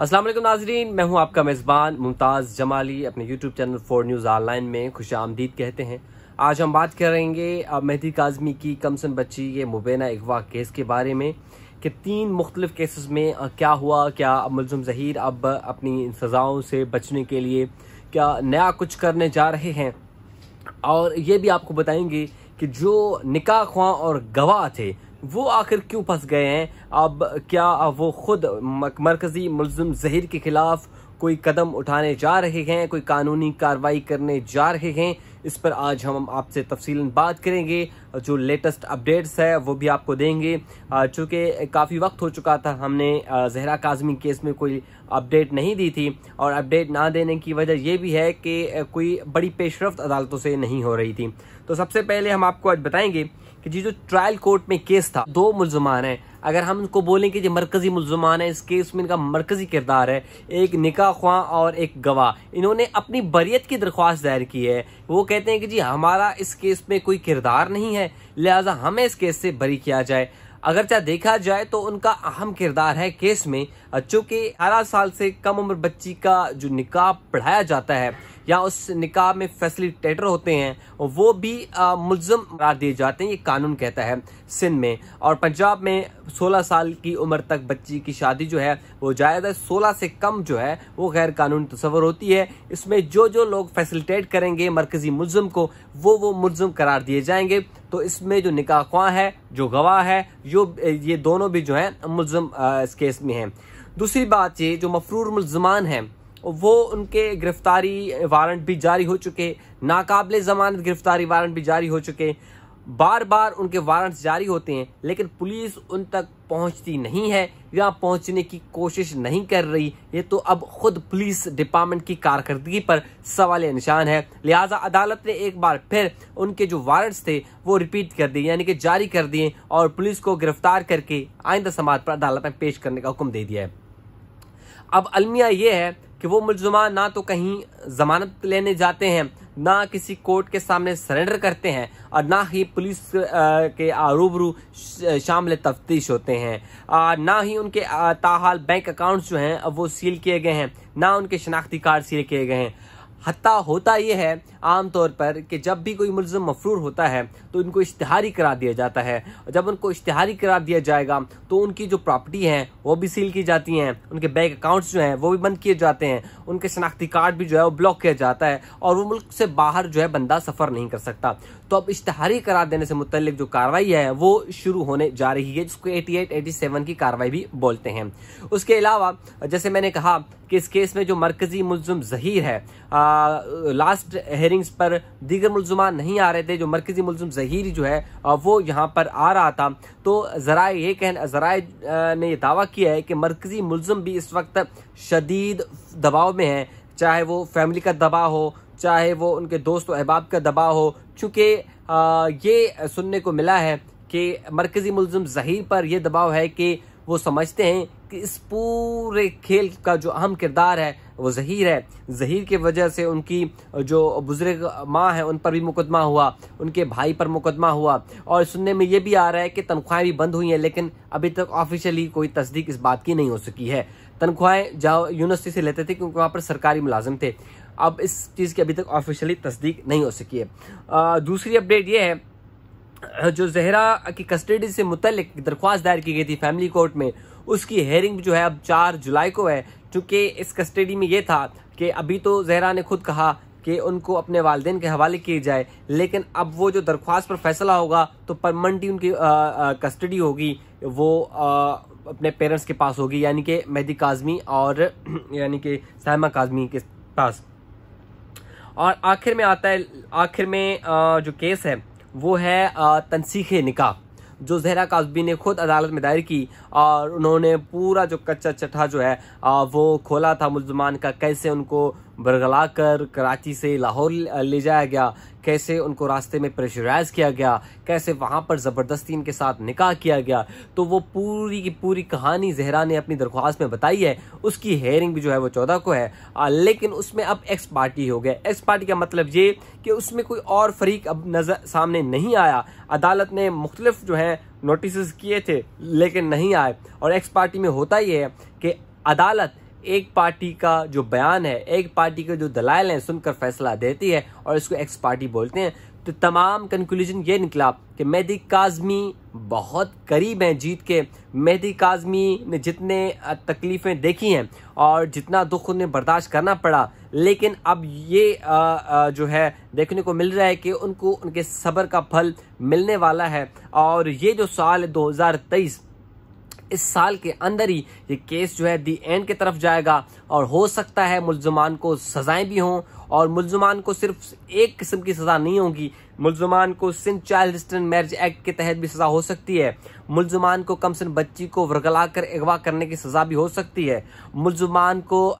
असलम नाजरीन मैं हूं आपका मेज़बान मुमताज़ जमाली अपने YouTube channel four news online में खुश आमदीद कहते हैं आज हम बात करेंगे मेहदी काजमी की कमसन बच्ची के मुबैना अगवा केस के बारे में कि तीन मुख्तलिफ केसेस में क्या हुआ क्या मुलम जहीर अब अपनी सज़ाओं से बचने के लिए क्या नया कुछ करने जा रहे हैं और ये भी आपको बताएंगे कि जो निका ख्वां और गवाह थे वो आखिर क्यों फंस गए हैं अब क्या वो खुद मरकज़ी मुलम जहिर के ख़िलाफ़ कोई कदम उठाने जा रहे हैं कोई कानूनी कार्रवाई करने जा रहे हैं इस पर आज हम आपसे तफसी बात करेंगे जो लेटेस्ट अपडेट्स है वो भी आपको देंगे चूँकि काफ़ी वक्त हो चुका था हमने जहरा काजमी केस में कोई अपडेट नहीं दी थी और अपडेट ना देने की वजह यह भी है कि कोई बड़ी पेशरफ अदालतों से नहीं हो रही थी तो सबसे पहले हम आपको आज बताएंगे कि जी जो ट्रायल कोर्ट में केस था दो मुलजमान है अगर हम उनको बोलें कि ये मरकजी मुलजमान है इस केस में इनका मरकजी किरदार है एक निका ख्वा और एक गवाह इन्होंने अपनी बरीत की दरख्वास्त दायर की है वो कहते हैं कि जी हमारा इस केस में कोई किरदार नहीं है लिहाजा हमें इस केस से बरी किया जाए अगर चाहे देखा जाए तो उनका अहम किरदार है केस में चूंकि अठारह साल से कम उम्र बच्ची का जो निकाह पढ़ाया जाता है या उस निकाह में फैसिलिटेटर होते हैं वो भी मुलजम करार दिए जाते हैं ये कानून कहता है सिंध में और पंजाब में 16 साल की उम्र तक बच्ची की शादी जो है वो जायज़ है सोलह से कम जो है वो गैर कानूनी तस्वर होती है इसमें जो जो लोग फैसिलिटेट करेंगे मरकजी मुलजम को वो वो मुलजम करार दिए जाएंगे तो इसमें जो निकाह खुआ है जो गवाह है जो ये दोनों भी जो है मुलजम इस केस में हैं दूसरी बात ये जो मफरूर मुलजमान हैं वो उनके गिरफ्तारी वारंट भी जारी हो चुके नाकाबले जमानत गिरफ्तारी वारंट भी जारी हो चुके बार बार उनके वारंट जारी होते हैं लेकिन पुलिस उन तक पहुंचती नहीं है या पहुंचने की कोशिश नहीं कर रही ये तो अब खुद पुलिस डिपार्टमेंट की कारकर्दगी पर सवाल निशान है लिहाजा अदालत ने एक बार फिर उनके जो वारंट्स थे वो रिपीट कर दिए यानी कि जारी कर दिए और पुलिस को गिरफ्तार करके आइंदा समाज पर अदालत में पेश करने का हुक्म दे दिया है अब अलमिया ये है कि वो मुलजमान ना तो कहीं जमानत लेने जाते हैं ना किसी कोर्ट के सामने सरेंडर करते हैं और ना ही पुलिस के आरूबरू शामिल तफ्तीश होते हैं ना ही उनके ताहाल बैंक अकाउंट्स जो हैं वो सील किए गए हैं ना उनके शनाख्ती कार्ड सील किए गए हैं हती होता यह है आमतौर पर कि जब भी कोई मुलम मफरूर होता है तो उनको इश्तहारी करा दिया जाता है और जब उनको इश्तहारी करा दिया जाएगा तो उनकी जो प्रॉपर्टी हैं वो भी सील की जाती हैं उनके बैंक अकाउंट्स जो हैं वो भी बंद किए जाते हैं उनके शनाख्ती कार्ड भी जो है वो ब्लॉक किया जाता है और वो मुल्क से बाहर जो है बंदा सफ़र नहीं कर सकता तो अब इश्तहारी करार देने से मुतल जो कार्रवाई है वो शुरू होने जा रही है जिसको एटी एट एटी सेवन की कार्रवाई भी बोलते हैं उसके अलावा जैसे मैंने कहा कि इस केस में जो मरकजी मुलजम जहीर है आ, लास्ट हेयरिंग्स पर दीगर मुलजमान नहीं आ रहे थे जो मरकजी मुलम जहीर जो है आ, वो यहाँ पर आ रहा था तो ज़रा ये कहना ज़रा ने यह दावा किया है कि मरकजी मुलम भी इस वक्त शदीद दबाव में है चाहे वो फैमिली का दबाव हो चाहे वो उनके दोस्त अहबाब का दबाव हो चूँकि ये सुनने को मिला है कि मरकज़ी मुलम जहीर पर यह दबाव है कि वो समझते हैं इस पूरे खेल का जो अहम किरदार है वो जहीर है जहीर की वजह से उनकी जो बुजुर्ग माँ है उन पर भी मुकदमा हुआ उनके भाई पर मुकदमा हुआ और सुनने में ये भी आ रहा है कि तनख्वाहें भी बंद हुई हैं लेकिन अभी तक ऑफिशियली कोई तस्दीक इस बात की नहीं हो सकी है तनख्वाहें जहाँ यूनिवर्सिटी से लेते थे क्योंकि वहाँ पर सरकारी मुलाजिम थे अब इस चीज़ की अभी तक ऑफिशियली तस्दीक नहीं हो सकी है दूसरी अपडेट ये है जो जहरा की कस्टडी से मुतलिक दरख्वास्त दायर की गई थी फैमिली कोर्ट में उसकी हेयरिंग जो है अब चार जुलाई को है चूंकि इस कस्टडी में ये था कि अभी तो जहरा ने खुद कहा कि उनको अपने वालदेन के हवाले किए जाए लेकिन अब वो जो दरख्वास्त पर फैसला होगा तो परमानेंटली उनकी कस्टडी होगी वो आ, अपने पेरेंट्स के पास होगी यानी कि मेहदी काजमी और यानी कि सहमा काजमी के पास और आखिर में आता है आखिर में जो केस है वो है तनसीख निकाह जो जहरा काजबी ने खुद अदालत में दायर की और उन्होंने पूरा जो कच्चा चटा जो है वो खोला था मुलजमान का कैसे उनको बरगला कर कराची से लाहौर ले जाया गया कैसे उनको रास्ते में प्रेशराइज किया गया कैसे वहाँ पर ज़बरदस्ती इनके साथ निकाह किया गया तो वो पूरी की पूरी कहानी जहरा ने अपनी दरख्वास्त में बताई है उसकी हेयरिंग भी जो है वो चौदह को है आ, लेकिन उसमें अब एक्स पार्टी हो गया एक्स पार्टी का मतलब ये कि उसमें कोई और फरीक अब नज़र सामने नहीं आया अदालत ने मुख्तलिफ जो है नोटिस किए थे लेकिन नहीं आए और एक्स पार्टी में होता ही है कि अदालत एक पार्टी का जो बयान है एक पार्टी के जो दलाइल हैं सुनकर फैसला देती है और इसको एक्स पार्टी बोलते हैं तो तमाम कंक्लूजन ये निकला कि मेहदी काजमी बहुत करीब हैं जीत के मेहदी काजमी ने जितने तकलीफ़ें देखी हैं और जितना दुख उन्हें बर्दाश्त करना पड़ा लेकिन अब ये जो है देखने को मिल रहा है कि उनको उनके सब्र का फल मिलने वाला है और ये जो साल 2023 इस साल के अंदर ही ये केस जो है दी एंड की तरफ जाएगा और हो सकता है मुलजमान को सजाएं भी हों और मुलजमान को सिर्फ एक किस्म की सज़ा नहीं होगी मुलजमान को सिंध चाइल्ड स्टन मैरिज एक्ट के तहत भी सज़ा हो सकती है मुलजमान को कम से कम बच्ची को वर्गला कर अगवा करने की सज़ा भी हो सकती है मुलजमान को